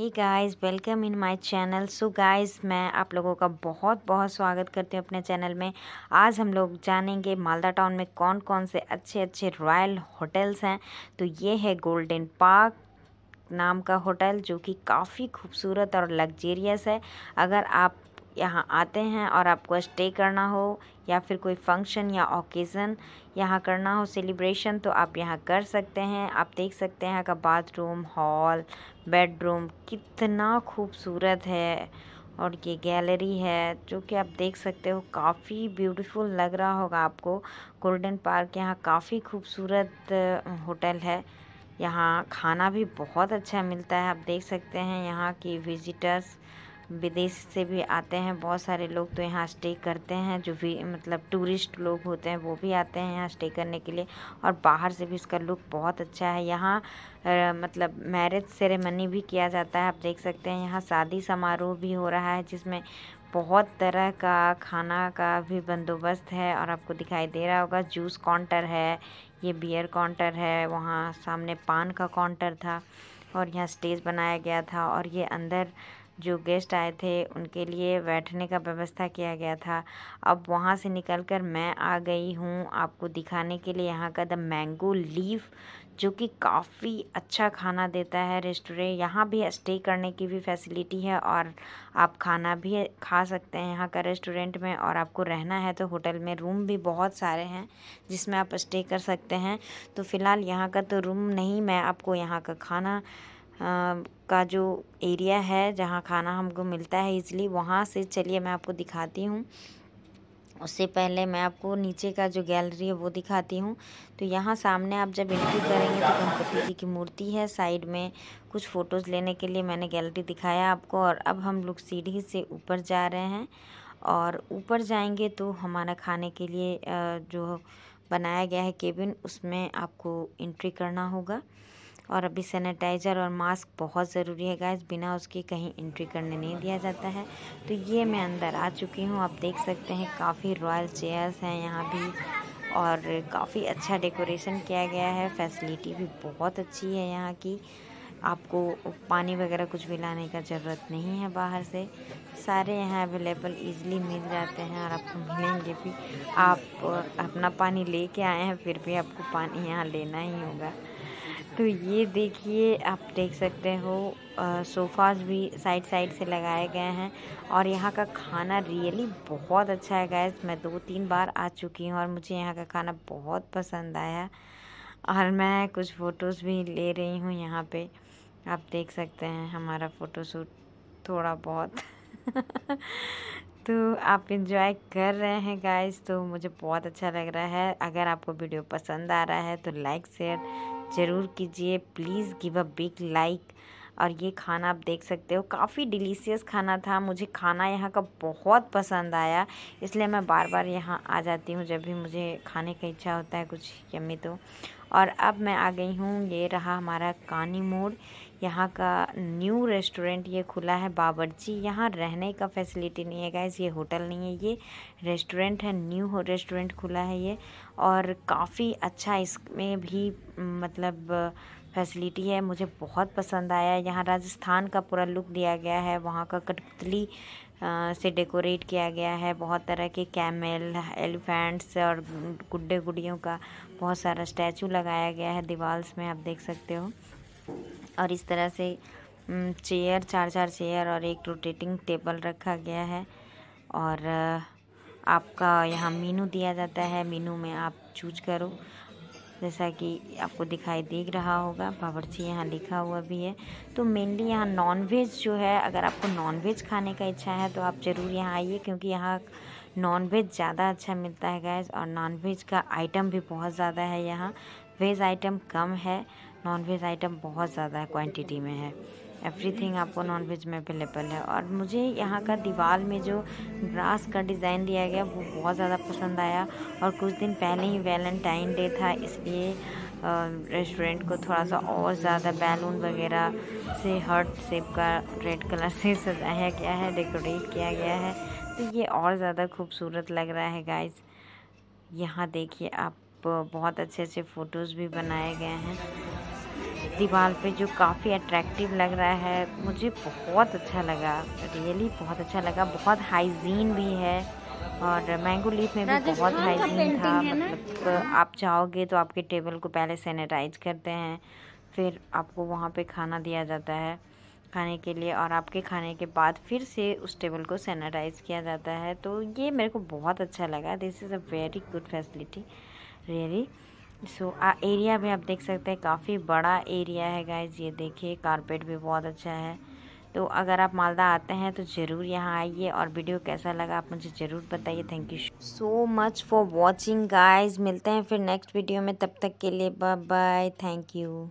he guys welcome in my channel so guys मैं आप लोगों का बहुत बहुत स्वागत करती हूँ अपने चैनल में आज हम लोग जानेंगे मालदा टाउन में कौन कौन से अच्छे अच्छे रॉयल होटल्स हैं तो ये है गोल्डन पार्क नाम का होटल जो कि काफ़ी खूबसूरत और लग्जेरियस है अगर आप यहाँ आते हैं और आपको स्टे करना हो या फिर कोई फंक्शन या ओकेज़न यहाँ करना हो सेलिब्रेशन तो आप यहाँ कर सकते हैं आप देख सकते हैं यहाँ का बाथरूम हॉल बेडरूम कितना खूबसूरत है और ये गैलरी है जो कि आप देख सकते हो काफ़ी ब्यूटीफुल लग रहा होगा आपको गोल्डन पार्क यहाँ काफ़ी खूबसूरत होटल है यहाँ खाना भी बहुत अच्छा मिलता है आप देख सकते हैं यहाँ की विजिटर्स विदेश से भी आते हैं बहुत सारे लोग तो यहाँ स्टे करते हैं जो भी मतलब टूरिस्ट लोग होते हैं वो भी आते हैं यहाँ स्टे करने के लिए और बाहर से भी इसका लुक बहुत अच्छा है यहाँ मतलब मैरिज सेरेमनी भी किया जाता है आप देख सकते हैं यहाँ शादी समारोह भी हो रहा है जिसमें बहुत तरह का खाना का भी बंदोबस्त है और आपको दिखाई दे रहा होगा जूस काउंटर है ये बियर काउंटर है वहाँ सामने पान का काउंटर था और यहाँ स्टेज बनाया गया था और ये अंदर जो गेस्ट आए थे उनके लिए बैठने का व्यवस्था किया गया था अब वहाँ से निकलकर मैं आ गई हूँ आपको दिखाने के लिए यहाँ का द मैंगो लीफ जो कि काफ़ी अच्छा खाना देता है रेस्टोरेंट यहाँ भी स्टे करने की भी फैसिलिटी है और आप खाना भी खा सकते हैं यहाँ का रेस्टोरेंट में और आपको रहना है तो होटल में रूम भी बहुत सारे हैं जिसमें आप स्टे कर सकते हैं तो फ़िलहाल यहाँ का तो रूम नहीं मैं आपको यहाँ का खाना का जो एरिया है जहाँ खाना हमको मिलता है इसलिए वहाँ से चलिए मैं आपको दिखाती हूँ उससे पहले मैं आपको नीचे का जो गैलरी है वो दिखाती हूँ तो यहाँ सामने आप जब एंट्री करेंगे तो गणपति जी की मूर्ति है साइड में कुछ फ़ोटोज़ लेने के लिए मैंने गैलरी दिखाया आपको और अब हम लोग सीढ़ी से ऊपर जा रहे हैं और ऊपर जाएंगे तो हमारा खाने के लिए जो बनाया गया है केबिन उसमें आपको एंट्री करना होगा और अभी सैनिटाइज़र और मास्क बहुत ज़रूरी है गैस बिना उसके कहीं एंट्री करने नहीं दिया जाता है तो ये मैं अंदर आ चुकी हूँ आप देख सकते हैं काफ़ी रॉयल चेयर्स हैं यहाँ भी और काफ़ी अच्छा डेकोरेशन किया गया है फैसिलिटी भी बहुत अच्छी है यहाँ की आपको पानी वगैरह कुछ भी लाने का ज़रूरत नहीं है बाहर से सारे यहाँ अवेलेबल इजीली मिल जाते हैं और आपको मिलेंगे भी आप अपना पानी लेके आए हैं फिर भी आपको पानी यहाँ लेना ही होगा तो ये देखिए आप देख सकते हो सोफ़ाज भी साइड साइड से लगाए गए हैं और यहाँ का खाना रियली बहुत अच्छा है गैस मैं दो तीन बार आ चुकी हूँ और मुझे यहाँ का खाना बहुत पसंद आया और मैं कुछ फ़ोटोज़ भी ले रही हूँ यहाँ पे आप देख सकते हैं हमारा फ़ोटोशूट थोड़ा बहुत तो आप इन्जॉय कर रहे हैं गाइस तो मुझे बहुत अच्छा लग रहा है अगर आपको वीडियो पसंद आ रहा है तो लाइक शेयर ज़रूर कीजिए please give a big like और ये खाना आप देख सकते हो काफ़ी डिलीशियस खाना था मुझे खाना यहाँ का बहुत पसंद आया इसलिए मैं बार बार यहाँ आ जाती हूँ जब भी मुझे खाने का इच्छा होता है कुछ यमी तो और अब मैं आ गई हूँ ये रहा हमारा कानी मोड़ यहाँ का न्यू रेस्टोरेंट ये खुला है बाबरची यहाँ रहने का फैसिलिटी नहीं है गैस ये होटल नहीं है ये रेस्टोरेंट है न्यू रेस्टोरेंट खुला है ये और काफ़ी अच्छा इसमें भी मतलब फैसिलिटी है मुझे बहुत पसंद आया यहाँ राजस्थान का पूरा लुक दिया गया है वहाँ का कठपुतली से डेकोरेट किया गया है बहुत तरह के कैमल एलिफेंट्स और गुड्डे गुड़ियों का बहुत सारा स्टैचू लगाया गया है दीवार्स में आप देख सकते हो और इस तरह से चेयर चार चार चेयर और एक रोटेटिंग टेबल रखा गया है और आपका यहाँ मीनू दिया जाता है मीनू में आप चूज करो जैसा कि आपको दिखाई दे रहा होगा बावर्ची यहाँ लिखा हुआ भी है तो मेनली यहाँ नॉनवेज जो है अगर आपको नॉनवेज खाने का इच्छा है तो आप ज़रूर यहाँ आइए क्योंकि यहाँ नॉनवेज ज़्यादा अच्छा मिलता है गैस और नॉनवेज का आइटम भी बहुत ज़्यादा है यहाँ वेज आइटम कम है नॉनवेज आइटम बहुत ज़्यादा क्वांटिटी में है एवरीथिंग आपको नॉनवेज में अवेलेबल है और मुझे यहाँ का दीवार में जो ग्रास का डिज़ाइन दिया गया वो बहुत ज़्यादा पसंद आया और कुछ दिन पहले ही वैलेंटाइन डे था इसलिए रेस्टोरेंट को थोड़ा सा और ज़्यादा बैलून वगैरह से हर्ट सेप का रेड कलर से सजाया गया है डेकोरेट किया गया है तो ये और ज़्यादा खूबसूरत लग रहा है गाइज यहाँ देखिए आप बहुत अच्छे अच्छे फ़ोटोज़ भी बनाए गए हैं दीवार पे जो काफ़ी अट्रैक्टिव लग रहा है मुझे बहुत अच्छा लगा रियली बहुत अच्छा लगा बहुत हाइजीन भी है और मैंगो लीफ में भी बहुत हाइजीन हाँ, था मतलब आप जाओगे तो आपके टेबल को पहले सैनिटाइज करते हैं फिर आपको वहाँ पे खाना दिया जाता है खाने के लिए और आपके खाने के बाद फिर से उस टेबल को सैनिटाइज किया जाता है तो ये मेरे को बहुत अच्छा लगा this is a very good facility really so so, uh area भी आप देख सकते हैं काफ़ी बड़ा एरिया है गाइज ये देखिए कारपेट भी बहुत अच्छा है तो अगर आप मालदा आते हैं तो ज़रूर यहाँ आइए और वीडियो कैसा लगा आप मुझे ज़रूर बताइए thank you so much for watching guys मिलते हैं फिर नेक्स्ट वीडियो में तब तक के लिए बाय बाय थैंक यू